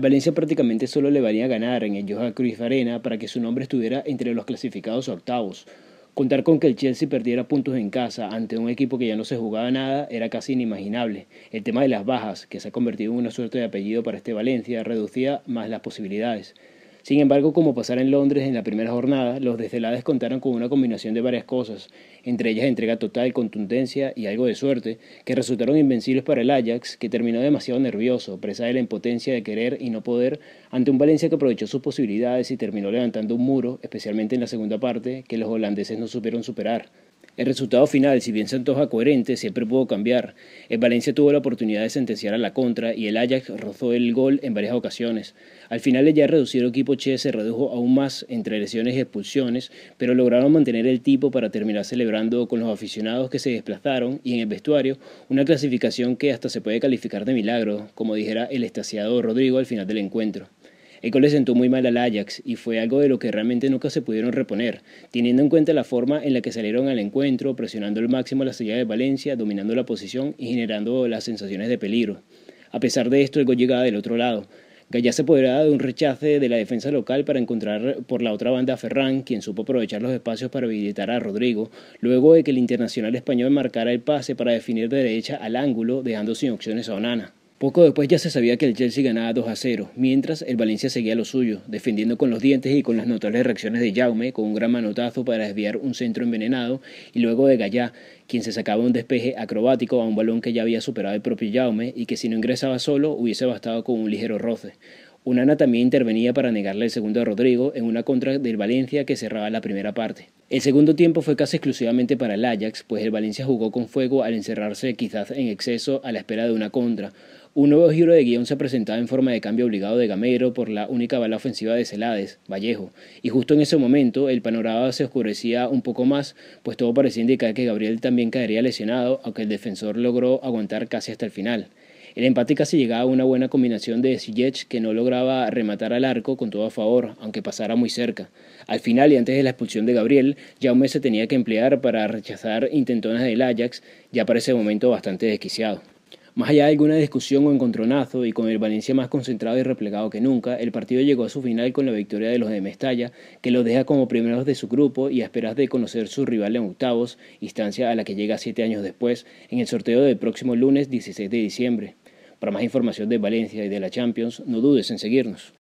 Valencia prácticamente solo le valía ganar en el Johan Cruz Arena para que su nombre estuviera entre los clasificados octavos. Contar con que el Chelsea perdiera puntos en casa ante un equipo que ya no se jugaba nada era casi inimaginable. El tema de las bajas, que se ha convertido en una suerte de apellido para este Valencia, reducía más las posibilidades. Sin embargo, como pasara en Londres en la primera jornada, los desdelades contaron con una combinación de varias cosas, entre ellas entrega total, contundencia y algo de suerte, que resultaron invencibles para el Ajax, que terminó demasiado nervioso, presa de la impotencia de querer y no poder, ante un Valencia que aprovechó sus posibilidades y terminó levantando un muro, especialmente en la segunda parte, que los holandeses no supieron superar. El resultado final, si bien se antoja coherente, siempre pudo cambiar. El Valencia tuvo la oportunidad de sentenciar a la contra y el Ajax rozó el gol en varias ocasiones. Al final el ya reducido equipo Che se redujo aún más entre lesiones y expulsiones, pero lograron mantener el tipo para terminar celebrando con los aficionados que se desplazaron y en el vestuario una clasificación que hasta se puede calificar de milagro, como dijera el estaciado Rodrigo al final del encuentro. Eco le sentó muy mal al Ajax y fue algo de lo que realmente nunca se pudieron reponer, teniendo en cuenta la forma en la que salieron al encuentro, presionando al máximo la salida de Valencia, dominando la posición y generando las sensaciones de peligro. A pesar de esto, el gol llegaba del otro lado. Gallá se apoderaba de un rechace de la defensa local para encontrar por la otra banda a Ferran, quien supo aprovechar los espacios para habilitar a Rodrigo, luego de que el internacional español marcara el pase para definir de derecha al ángulo, dejando sin opciones a Onana. Poco después ya se sabía que el Chelsea ganaba 2 a 0, mientras el Valencia seguía lo suyo, defendiendo con los dientes y con las notables reacciones de Jaume, con un gran manotazo para desviar un centro envenenado, y luego de Gallá, quien se sacaba un despeje acrobático a un balón que ya había superado el propio Jaume y que si no ingresaba solo hubiese bastado con un ligero roce. Unana también intervenía para negarle el segundo a Rodrigo en una contra del Valencia que cerraba la primera parte. El segundo tiempo fue casi exclusivamente para el Ajax, pues el Valencia jugó con fuego al encerrarse quizás en exceso a la espera de una contra, un nuevo giro de guión se presentaba en forma de cambio obligado de Gamero por la única bala ofensiva de Celades, Vallejo, y justo en ese momento el panorama se oscurecía un poco más, pues todo parecía indicar que Gabriel también caería lesionado, aunque el defensor logró aguantar casi hasta el final. El empate casi llegaba a una buena combinación de Sillech que no lograba rematar al arco con todo a favor, aunque pasara muy cerca. Al final y antes de la expulsión de Gabriel, Jaume se tenía que emplear para rechazar intentonas del Ajax, ya para ese momento bastante desquiciado. Más allá de alguna discusión o encontronazo, y con el Valencia más concentrado y replegado que nunca, el partido llegó a su final con la victoria de los de Mestalla, que los deja como primeros de su grupo y a esperas de conocer su rival en octavos, instancia a la que llega siete años después, en el sorteo del próximo lunes 16 de diciembre. Para más información de Valencia y de la Champions, no dudes en seguirnos.